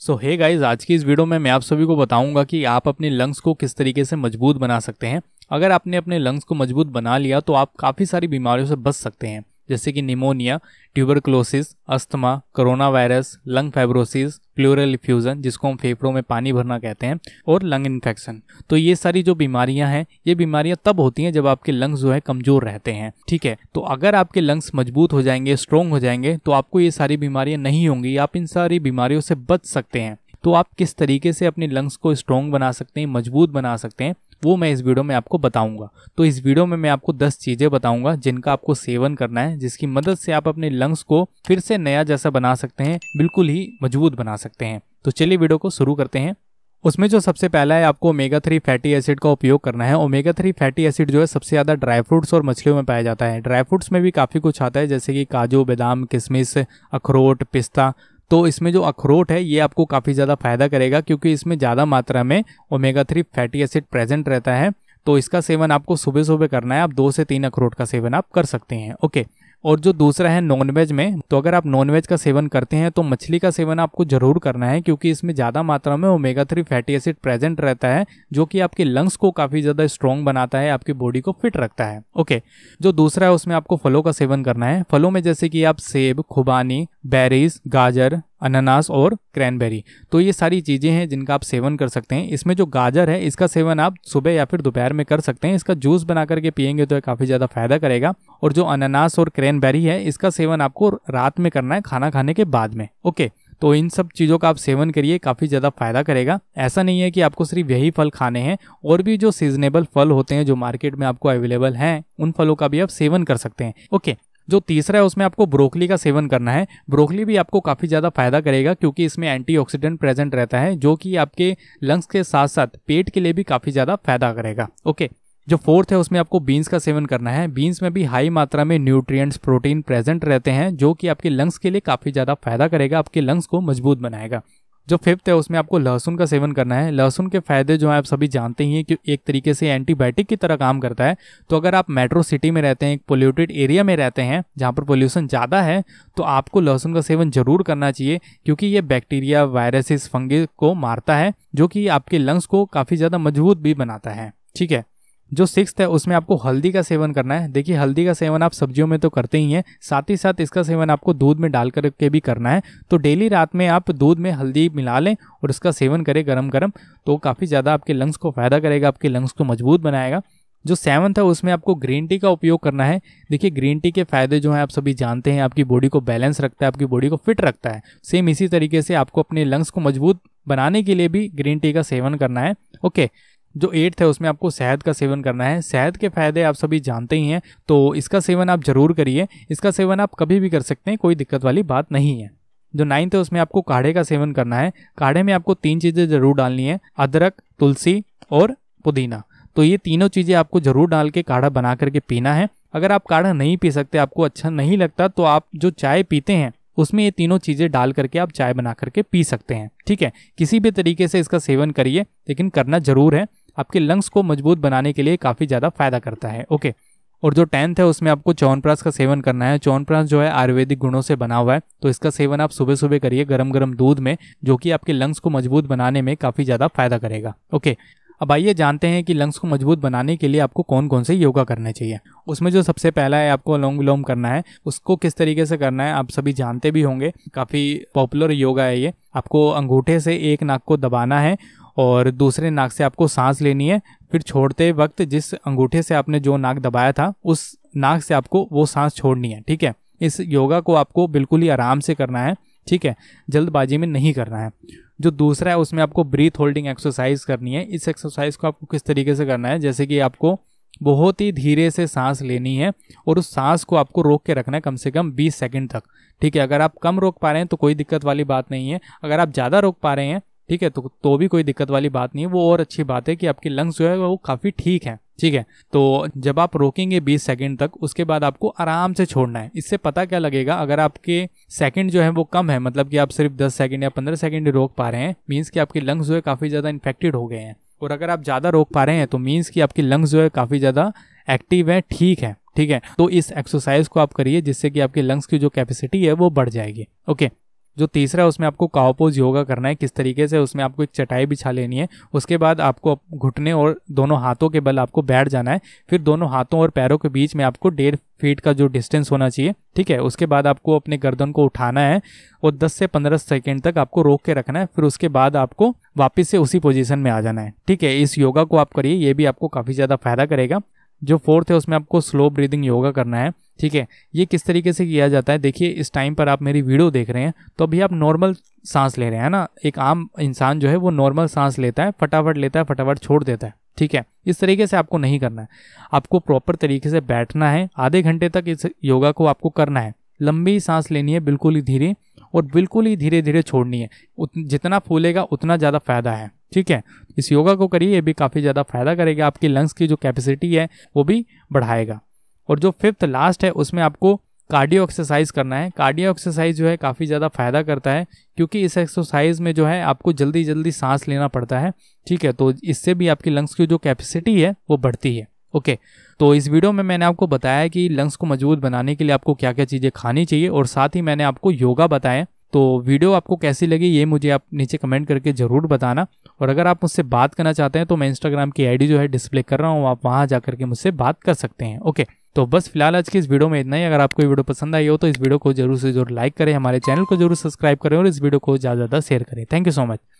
सो hey guys आज की इस वीडियो में मैं आप सभी को बताऊंगा कि आप अपने लंग्स को किस तरीके से मजबूत बना सकते हैं अगर आपने अपने लंग्स को मजबूत बना लिया तो आप काफ़ी सारी बीमारियों से बच सकते हैं जैसे कि pneumonia tuberculosis asthma corona virus lung fibrosis pleural effusion जिसको हम फेफड़ों में पानी भरना कहते हैं और लंग इन्फेक्शन तो ये सारी जो बीमारियां हैं ये बीमारियां तब होती हैं जब आपके लंग्स जो है कमज़ोर रहते हैं ठीक है तो अगर आपके लंग्स मजबूत हो जाएंगे स्ट्रोंग हो जाएंगे तो आपको ये सारी बीमारियां नहीं होंगी आप इन सारी बीमारियों से बच सकते हैं तो आप किस तरीके से अपने लंग्स को स्ट्रॉन्ग बना सकते हैं मजबूत बना सकते हैं वो मैं इस वीडियो में आपको बताऊंगा तो इस वीडियो में मैं आपको 10 चीज़ें बताऊंगा जिनका आपको सेवन करना है जिसकी मदद से आप अपने लंग्स को फिर से नया जैसा बना सकते हैं बिल्कुल ही मजबूत बना सकते हैं तो चलिए वीडियो को शुरू करते हैं उसमें जो सबसे पहला है आपको ओमेगा थ्री फैटी एसिड का उपयोग करना है ओमेगा थ्री फैटी एसिड जो है सबसे ज़्यादा ड्राई फ्रूट्स और मछलियों में पाया जाता है ड्राई फ्रूट्स में भी काफ़ी कुछ आता है जैसे कि काजू बादाम किशमिश अखरोट पिस्ता तो इसमें जो अखरोट है ये आपको काफ़ी ज़्यादा फायदा करेगा क्योंकि इसमें ज़्यादा मात्रा में omega three fatty acid present रहता है तो इसका सेवन आपको सुबह सुबह करना है आप दो से तीन अखरोट का सेवन आप कर सकते हैं ओके और जो दूसरा है नॉनवेज में तो अगर आप नॉनवेज का सेवन करते हैं तो मछली का सेवन आपको जरूर करना है क्योंकि इसमें ज़्यादा मात्रा में omega three fatty acid present रहता है जो कि आपके लंग्स को काफ़ी ज़्यादा स्ट्रॉन्ग बनाता है आपकी बॉडी को फिट रखता है ओके जो दूसरा है उसमें आपको फलों का सेवन करना है फलों में जैसे कि आप सेब खुबानी बेरीज गाजर अनानास और क्रैनबेरी तो ये सारी चीज़ें हैं जिनका आप सेवन कर सकते हैं इसमें जो गाजर है इसका सेवन आप सुबह या फिर दोपहर में कर सकते हैं इसका जूस बना करके पियेंगे तो काफ़ी ज़्यादा फायदा करेगा और जो अनानास और क्रैनबेरी है इसका सेवन आपको रात में करना है खाना खाने के बाद में ओके तो इन सब चीज़ों का आप सेवन करिए काफ़ी ज़्यादा फायदा करेगा ऐसा नहीं है कि आपको सिर्फ यही फल खाने हैं और भी जो सीजनेबल फल होते हैं जो मार्केट में आपको अवेलेबल हैं उन फलों का भी आप सेवन कर सकते हैं ओके जो तीसरा है उसमें आपको ब्रोकली का सेवन करना है ब्रोकली भी आपको काफ़ी ज़्यादा फायदा करेगा क्योंकि इसमें एंटीऑक्सीडेंट प्रेजेंट रहता है जो कि आपके लंग्स के साथ साथ पेट के लिए भी काफ़ी ज़्यादा फायदा करेगा ओके जो फोर्थ है उसमें आपको बीन्स का सेवन करना है बीन्स में भी हाई मात्रा में न्यूट्रिएंट्स प्रोटीन प्रेजेंट रहते हैं जो कि आपके लंग्स के लिए काफ़ी ज़्यादा फायदा करेगा आपके लंग्स को मजबूत बनाएगा जो फिफ्थ है उसमें आपको लहसुन का सेवन करना है लहसुन के फायदे जो हैं आप सभी जानते ही हैं कि एक तरीके से एंटीबायोटिक की तरह काम करता है तो अगर आप मेट्रो सिटी में रहते हैं एक पोल्यूटेड एरिया में रहते हैं जहाँ पर पोल्यूशन ज़्यादा है तो आपको लहसुन का सेवन जरूर करना चाहिए क्योंकि ये बैक्टीरिया वायरसेस फंगे को मारता है जो कि आपके लंग्स को काफ़ी ज़्यादा मजबूत भी बनाता है ठीक है जो सिक्स है उसमें आपको हल्दी का सेवन करना है देखिए हल्दी का सेवन आप सब्जियों में तो करते ही हैं साथ ही साथ इसका सेवन आपको दूध में डाल करके भी करना है तो डेली रात में आप दूध में हल्दी मिला लें और इसका सेवन करें गरम गरम तो काफ़ी ज़्यादा आपके लंग्स को फ़ायदा करेगा आपके लंग्स को मजबूत बनाएगा जो सेवन्थ है उसमें आपको ग्रीन टी का उपयोग करना है देखिए ग्रीन टी के फायदे जो हैं आप सभी जानते हैं आपकी बॉडी को बैलेंस रखता है आपकी बॉडी को फिट रखता है सेम इसी तरीके से आपको अपने लंग्स को मजबूत बनाने के लिए भी ग्रीन टी का सेवन करना है ओके जो एट्थ है उसमें आपको शहद का सेवन करना है शहद के फायदे आप सभी जानते ही हैं तो इसका सेवन आप जरूर करिए इसका सेवन आप कभी भी कर सकते हैं कोई दिक्कत वाली बात नहीं है जो नाइन्थ है उसमें आपको काढ़े का सेवन करना है काढ़े में आपको तीन चीज़ें जरूर डालनी है अदरक तुलसी और पुदीना तो ये तीनों चीज़ें आपको जरूर डाल के काढ़ा बना करके पीना है अगर आप काढ़ा नहीं पी सकते आपको अच्छा नहीं लगता तो आप जो चाय पीते हैं उसमें ये तीनों चीज़ें डाल करके आप चाय बना करके पी सकते हैं ठीक है किसी भी तरीके से इसका सेवन करिए लेकिन करना जरूर है आपके लंग्स को मजबूत बनाने के लिए काफ़ी ज़्यादा फायदा करता है ओके और जो टेंथ है उसमें आपको चौनप्रास का सेवन करना है चौनप्रास जो है आयुर्वेदिक गुणों से बना हुआ है तो इसका सेवन आप सुबह सुबह करिए गरम गरम दूध में जो कि आपके लंग्स को मजबूत बनाने में काफ़ी ज़्यादा फायदा करेगा ओके अब आइए जानते हैं कि लंग्स को मजबूत बनाने के लिए आपको कौन कौन से योगा करने चाहिए उसमें जो सबसे पहला है आपको लोंग विलोम करना है उसको किस तरीके से करना है आप सभी जानते भी होंगे काफ़ी पॉपुलर योगा है ये आपको अंगूठे से एक नाक को दबाना है और दूसरे नाक से आपको सांस लेनी है फिर छोड़ते वक्त जिस अंगूठे से आपने जो नाक दबाया था उस नाक से आपको वो सांस छोड़नी है ठीक है इस योगा को आपको बिल्कुल ही आराम से करना है ठीक है जल्दबाजी में नहीं करना है जो दूसरा है उसमें आपको ब्रीथ होल्डिंग एक्सरसाइज करनी है इस एक्सरसाइज को आपको किस तरीके से करना है जैसे कि आपको बहुत ही धीरे से सांस लेनी है और उस सांस को आपको रोक के रखना है कम से कम 20 सेकंड तक ठीक है अगर आप कम रोक पा रहे हैं तो कोई दिक्कत वाली बात नहीं है अगर आप ज़्यादा रोक पा रहे हैं ठीक है तो तो भी कोई दिक्कत वाली बात नहीं है वो और अच्छी बात है कि आपके लंग्स जो है वो काफ़ी ठीक हैं ठीक है तो जब आप रोकेंगे 20 सेकंड तक उसके बाद आपको आराम से छोड़ना है इससे पता क्या लगेगा अगर आपके सेकंड जो है वो कम है मतलब कि आप सिर्फ 10 सेकंड या 15 सेकंड रोक पा रहे हैं मीन्स कि आपके लंग्स जो है काफ़ी ज़्यादा इन्फेक्टेड हो गए हैं और अगर आप ज़्यादा रोक पा रहे हैं तो मीन्स कि आपकी लंग्स जो है काफ़ी ज़्यादा एक्टिव है ठीक है ठीक है तो इस एक्सरसाइज को आप करिए जिससे कि आपके लंग्स की जो कैपेसिटी है वो बढ़ जाएगी ओके जो तीसरा है उसमें आपको काओपोज योगा करना है किस तरीके से उसमें आपको एक चटाई बिछा लेनी है उसके बाद आपको घुटने और दोनों हाथों के बल आपको बैठ जाना है फिर दोनों हाथों और पैरों के बीच में आपको डेढ़ फीट का जो डिस्टेंस होना चाहिए ठीक है उसके बाद आपको अपने गर्दन को उठाना है और 10 से 15 सेकेंड तक आपको रोक के रखना है फिर उसके बाद आपको वापस से उसी पोजीशन में आ जाना है ठीक है इस योगा को आप करिए ये भी आपको काफ़ी ज़्यादा फायदा करेगा जो फोर्थ है उसमें आपको स्लो ब्रीदिंग योगा करना है ठीक है ये किस तरीके से किया जाता है देखिए इस टाइम पर आप मेरी वीडियो देख रहे हैं तो अभी आप नॉर्मल सांस ले रहे हैं ना एक आम इंसान जो है वो नॉर्मल सांस लेता है फटाफट लेता है फटाफट छोड़ देता है ठीक है इस तरीके से आपको नहीं करना है आपको प्रॉपर तरीके से बैठना है आधे घंटे तक इस योगा को आपको करना है लंबी सांस लेनी है बिल्कुल ही धीरे और बिल्कुल ही धीरे धीरे छोड़नी है जितना फूलेगा उतना ज़्यादा फायदा है ठीक है इस योगा को करिए ये भी काफ़ी ज़्यादा फायदा करेगा आपकी लंग्स की जो कैपेसिटी है वो भी बढ़ाएगा और जो फिफ्थ लास्ट है उसमें आपको कार्डियो एक्सरसाइज करना है कार्डियो एक्सरसाइज जो है काफ़ी ज़्यादा फायदा करता है क्योंकि इस एक्सरसाइज में जो है आपको जल्दी जल्दी सांस लेना पड़ता है ठीक है तो इससे भी आपकी लंग्स की जो कैपेसिटी है वो बढ़ती है ओके तो इस वीडियो में मैंने आपको बताया कि लंग्स को मजबूत बनाने के लिए आपको क्या क्या चीज़ें खानी चाहिए और साथ ही मैंने आपको योगा बताया तो वीडियो आपको कैसी लगी ये मुझे आप नीचे कमेंट करके ज़रूर बताना और अगर आप मुझसे बात करना चाहते हैं तो मैं इंस्टाग्राम की आईडी जो है डिस्प्ले कर रहा हूँ आप वहाँ जा करके मुझसे बात कर सकते हैं ओके okay, तो बस फिलहाल आज की इस वीडियो में इतना ही अगर आपको ये वीडियो पसंद आई हो तो इस वीडियो को जरूर से जरूर लाइक करें हमारे चैनल को जरूर सब्सक्राइब करें और इस वीडियो को ज़्यादा ज़्यादा शेयर करें थैंक यू सो मच